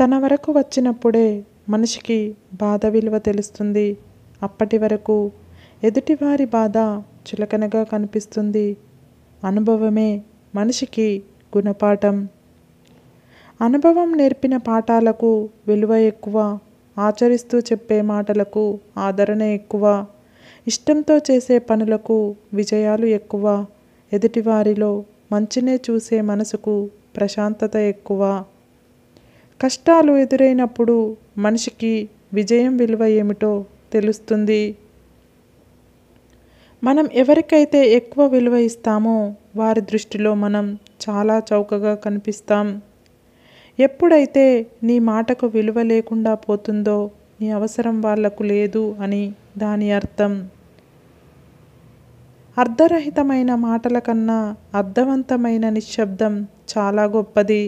తన వరకు వచ్చినప్పుడే మనిషికి బాధ విలువ తెలుస్తుంది అప్పటి వరకు ఎదుటివారి బాధ చులకనగా కనిపిస్తుంది అనుభవమే మనిషికి గుణపాఠం అనుభవం నేర్పిన పాఠాలకు విలువ ఎక్కువ ఆచరిస్తూ చెప్పే మాటలకు ఆదరణ ఎక్కువ ఇష్టంతో చేసే పనులకు విజయాలు ఎక్కువ ఎదుటివారిలో మంచినే చూసే మనసుకు ప్రశాంతత ఎక్కువ కష్టాలు ఎదురైనప్పుడు మనిషికి విజయం విలువ ఏమిటో తెలుస్తుంది మనం ఎవరికైతే ఎక్కువ విలువ ఇస్తామో వారి దృష్టిలో మనం చాలా చౌకగా కనిపిస్తాం ఎప్పుడైతే నీ మాటకు విలువ లేకుండా పోతుందో నీ అవసరం వాళ్లకు లేదు అని దాని అర్థం అర్ధరహితమైన మాటల కన్నా అర్థవంతమైన నిశ్శబ్దం చాలా గొప్పది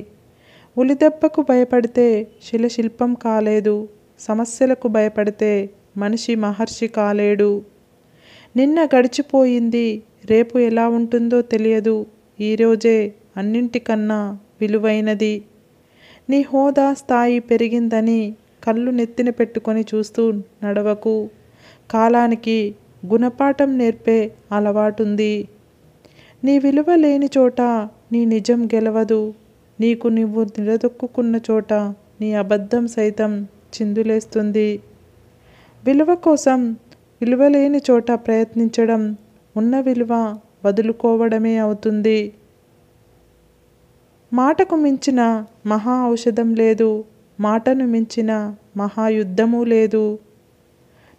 ఉలిదెబ్బకు భయపడితే శిలశిల్పం కాలేదు సమస్యలకు భయపడితే మనిషి మహర్షి కాలేడు నిన్న గడిచిపోయింది రేపు ఎలా ఉంటుందో తెలియదు ఈరోజే అన్నింటికన్నా విలువైనది నీ హోదా స్థాయి పెరిగిందని కళ్ళు నెత్తిన పెట్టుకొని చూస్తూ నడవకు కాలానికి గుణపాఠం నేర్పే అలవాటుంది నీ విలువ లేని చోట నీ నిజం గెలవదు నీకు నువ్వు నిలదొక్కున్న చోట నీ అబద్ధం సైతం చిందులేస్తుంది విలువ కోసం విలువలేని చోట ప్రయత్నించడం ఉన్న విలువ వదులుకోవడమే అవుతుంది మాటకు మించిన మహా ఔషధం లేదు మాటను మించిన మహాయుద్ధము లేదు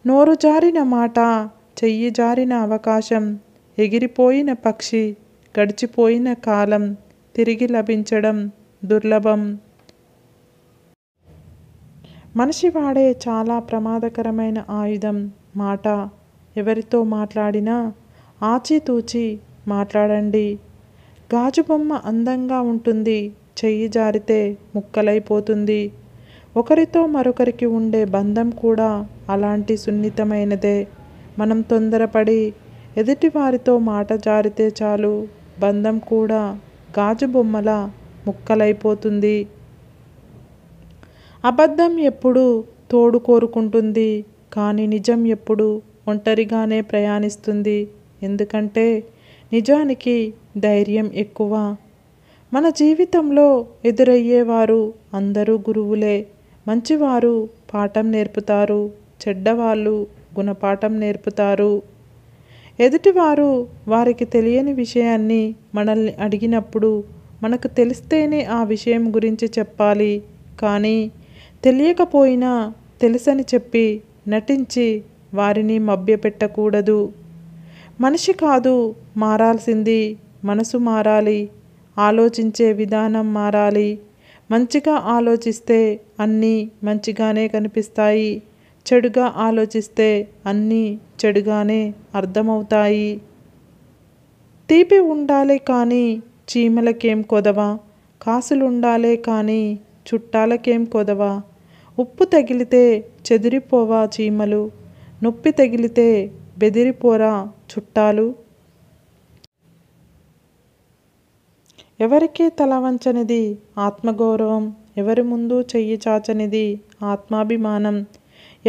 నోరు జారిన మాట చెయ్యి జారిన అవకాశం ఎగిరిపోయిన పక్షి గడిచిపోయిన కాలం తిరిగి లభించడం దుర్లభం మనిషి వాడే చాలా ప్రమాదకరమైన ఆయుధం మాట ఎవరితో మాట్లాడినా ఆచితూచి మాట్లాడండి గాజు బొమ్మ అందంగా ఉంటుంది చెయ్యి జారితే ముక్కలైపోతుంది ఒకరితో మరొకరికి ఉండే బంధం కూడా అలాంటి సున్నితమైనదే మనం తొందరపడి ఎదుటివారితో మాట జారితే చాలు బంధం కూడా గాజు బొమ్మల ముక్కలైపోతుంది అబద్ధం ఎప్పుడు తోడు కోరుకుంటుంది కానీ నిజం ఎప్పుడు ఒంటరిగానే ప్రయాణిస్తుంది ఎందుకంటే నిజానికి ధైర్యం ఎక్కువ మన జీవితంలో ఎదురయ్యేవారు అందరూ గురువులే మంచివారు పాఠం నేర్పుతారు చెడ్డవాళ్ళు గుణపాఠం నేర్పుతారు ఎదుటివారు వారికి తెలియని విషయాన్ని మనల్ని అడిగినప్పుడు మనకు తెలిస్తేనే ఆ విషయం గురించి చెప్పాలి కానీ తెలియకపోయినా తెలుసని చెప్పి నటించి వారిని మభ్యపెట్టకూడదు మనిషి కాదు మారాల్సింది మనసు మారాలి ఆలోచించే విధానం మారాలి మంచిగా ఆలోచిస్తే అన్నీ మంచిగానే కనిపిస్తాయి చెడుగా ఆలోచిస్తే అన్నీ చెడుగానే అర్థమవుతాయి తీపి ఉండాలే కానీ చీమలకేం కొదవా కాసులుండాలే కానీ చుట్టాలకేం కొదవా ఉప్పు తగిలితే చెదిరిపోవా చీమలు నొప్పి తగిలితే బెదిరిపోరా చుట్టాలు ఎవరికీ తలవంచనిది ఆత్మగౌరవం ఎవరి ముందు చెయ్యి చాచనిది ఆత్మాభిమానం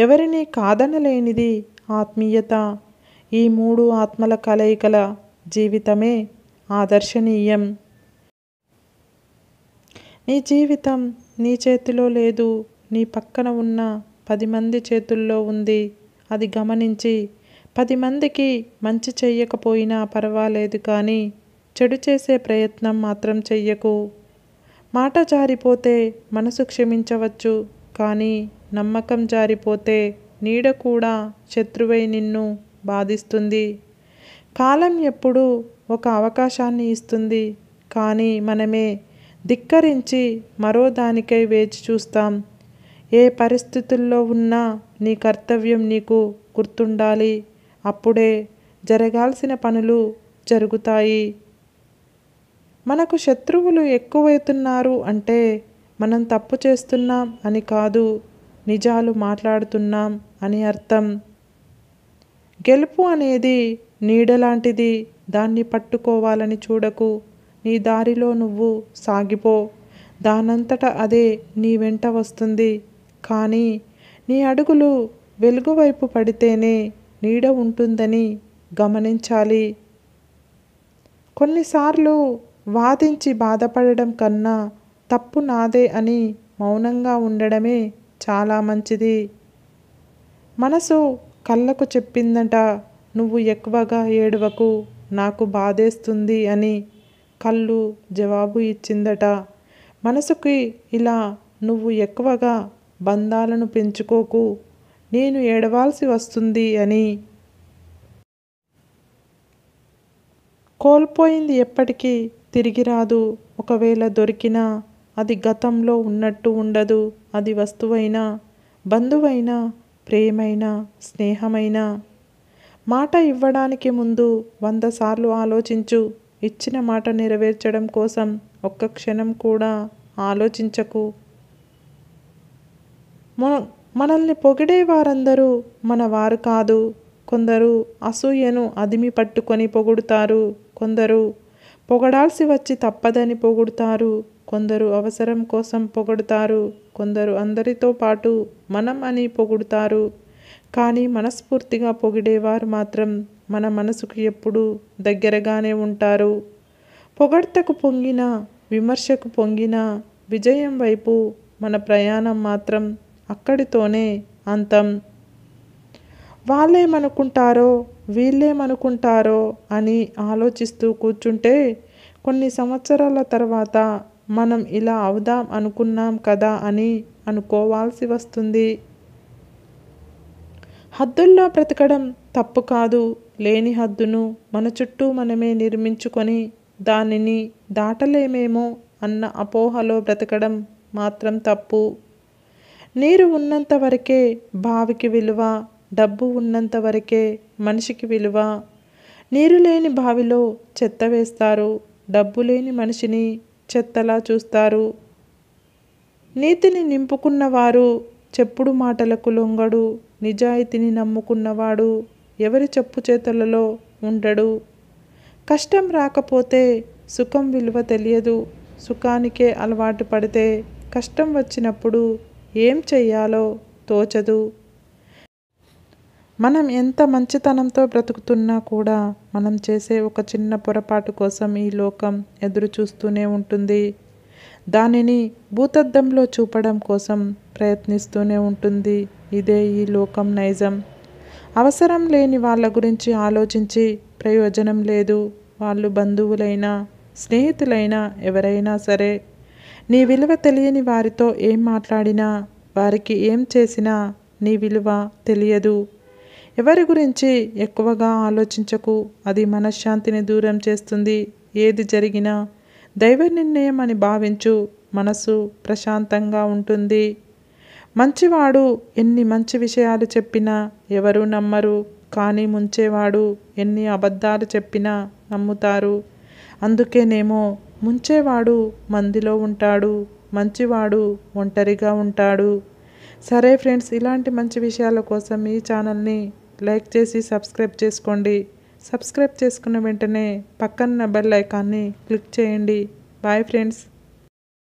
ఎవరిని కాదనలేనిది ఆత్మీయత ఈ మూడు ఆత్మల కలయికల జీవితమే ఆదర్శనీయం నీ జీవితం నీ చేతిలో లేదు నీ పక్కన ఉన్న పది మంది చేతుల్లో ఉంది అది గమనించి పది మందికి మంచి చెయ్యకపోయినా పర్వాలేదు కానీ చెడు చేసే ప్రయత్నం మాత్రం చెయ్యకు మాట జారిపోతే మనసు క్షమించవచ్చు కానీ నమ్మకం జారిపోతే నీడ కూడా శత్రువై నిన్ను బాధిస్తుంది కాలం ఎప్పుడూ ఒక అవకాశాన్ని ఇస్తుంది కానీ మనమే ధిక్కరించి మరో దానికై వేచి చూస్తాం ఏ పరిస్థితుల్లో ఉన్నా నీ కర్తవ్యం నీకు గుర్తుండాలి అప్పుడే జరగాల్సిన పనులు జరుగుతాయి మనకు శత్రువులు ఎక్కువైతున్నారు అంటే మనం తప్పు చేస్తున్నాం అని కాదు నిజాలు మాట్లాడుతున్నాం అని అర్థం గెలుపు అనేది నీడలాంటిది దాన్ని పట్టుకోవాలని చూడకు నీ దారిలో నువ్వు సాగిపో దానంతట అదే నీ వెంట వస్తుంది కానీ నీ అడుగులు వెలుగువైపు పడితేనే నీడ ఉంటుందని గమనించాలి కొన్నిసార్లు వాదించి బాధపడడం కన్నా తప్పు నాదే అని మౌనంగా ఉండడమే చాలా మంచిది మనసు కళ్ళకు చెప్పిందట నువ్వు ఎక్కువగా ఏడవకు నాకు బాధేస్తుంది అని కళ్ళు జవాబు ఇచ్చిందట మనసుకి ఇలా నువ్వు ఎక్కువగా బంధాలను పెంచుకోకు నేను ఏడవాల్సి వస్తుంది అని కోల్పోయింది ఎప్పటికీ తిరిగి రాదు ఒకవేళ దొరికినా అది గతంలో ఉన్నట్టు ఉండదు అది వస్తువైనా బంధువైనా ప్రేమైనా స్నేహమైనా మాట ఇవ్వడానికి ముందు వంద సార్లు ఆలోచించు ఇచ్చిన మాట నెరవేర్చడం కోసం ఒక్క క్షణం కూడా ఆలోచించకు మన మనల్ని పొగిడే వారందరూ మన వారు కాదు కొందరు అసూయను అదిమి పట్టుకొని పొగుడుతారు కొందరు పొగడాల్సి వచ్చి తప్పదని పొగుడుతారు కొందరు అవసరం కోసం పొగడుతారు కొందరు అందరితో పాటు మనం అని పొగుడుతారు కానీ మనస్ఫూర్తిగా పొగిడేవారు మాత్రం మన మనసుకు ఎప్పుడూ దగ్గరగానే ఉంటారు పొగడ్తకు పొంగిన విమర్శకు పొంగిన విజయం వైపు మన ప్రయాణం మాత్రం అక్కడితోనే అంతం వాళ్ళేమనుకుంటారో వీళ్ళేమనుకుంటారో అని ఆలోచిస్తూ కూర్చుంటే కొన్ని సంవత్సరాల తర్వాత మనం ఇలా అవుదాం అనుకున్నాం కదా అని అనుకోవాల్సి వస్తుంది హద్దుల్లో బ్రతకడం తప్పు కాదు లేని హద్దును మన చుట్టూ మనమే నిర్మించుకొని దానిని దాటలేమేమో అన్న అపోహలో బ్రతకడం మాత్రం తప్పు నీరు ఉన్నంత వరకే బావికి విలువ డబ్బు ఉన్నంత వరకే మనిషికి విలువ నీరు లేని బావిలో చెత్త వేస్తారు డబ్బు లేని మనిషిని చెత్తలా చూస్తారు నీతిని నింపుకున్నవారు చెప్పుడు మాటలకు లొంగడు నిజాయితీని నమ్ముకున్నవాడు ఎవరి చెప్పు చేతలలో ఉండడు కష్టం రాకపోతే సుఖం విలువ తెలియదు సుఖానికే అలవాటు పడితే కష్టం వచ్చినప్పుడు ఏం చెయ్యాలో తోచదు మనం ఎంత మంచితనంతో బ్రతుకుతున్నా కూడా మనం చేసే ఒక చిన్న పొరపాటు కోసం ఈ లోకం ఎదురు చూస్తూనే ఉంటుంది దానిని భూతద్దంలో చూపడం కోసం ప్రయత్నిస్తూనే ఉంటుంది ఇదే ఈ లోకం నైజం అవసరం లేని వాళ్ళ గురించి ఆలోచించి ప్రయోజనం లేదు వాళ్ళు బంధువులైనా స్నేహితులైనా ఎవరైనా సరే నీ విలువ తెలియని వారితో ఏం మాట్లాడినా వారికి ఏం చేసినా నీ విలువ తెలియదు ఎవరి గురించి ఎక్కువగా ఆలోచించకు అది మనశ్శాంతిని దూరం చేస్తుంది ఏది జరిగినా దైవ నిర్ణయం అని భావించు మనసు ప్రశాంతంగా ఉంటుంది మంచివాడు ఎన్ని మంచి విషయాలు చెప్పినా ఎవరు నమ్మరు కానీ ముంచేవాడు ఎన్ని అబద్ధాలు చెప్పినా నమ్ముతారు అందుకేనేమో ముంచేవాడు మందిలో ఉంటాడు మంచివాడు ఒంటరిగా ఉంటాడు సరే ఫ్రెండ్స్ ఇలాంటి మంచి విషయాల కోసం ఈ ఛానల్ని లైక్ చేసి సబ్స్క్రైబ్ చేసుకోండి సబ్స్క్రైబ్ చేసుకున్న వెంటనే పక్కన్న బెల్ ఐకాన్ని క్లిక్ చేయండి బాయ్ ఫ్రెండ్స్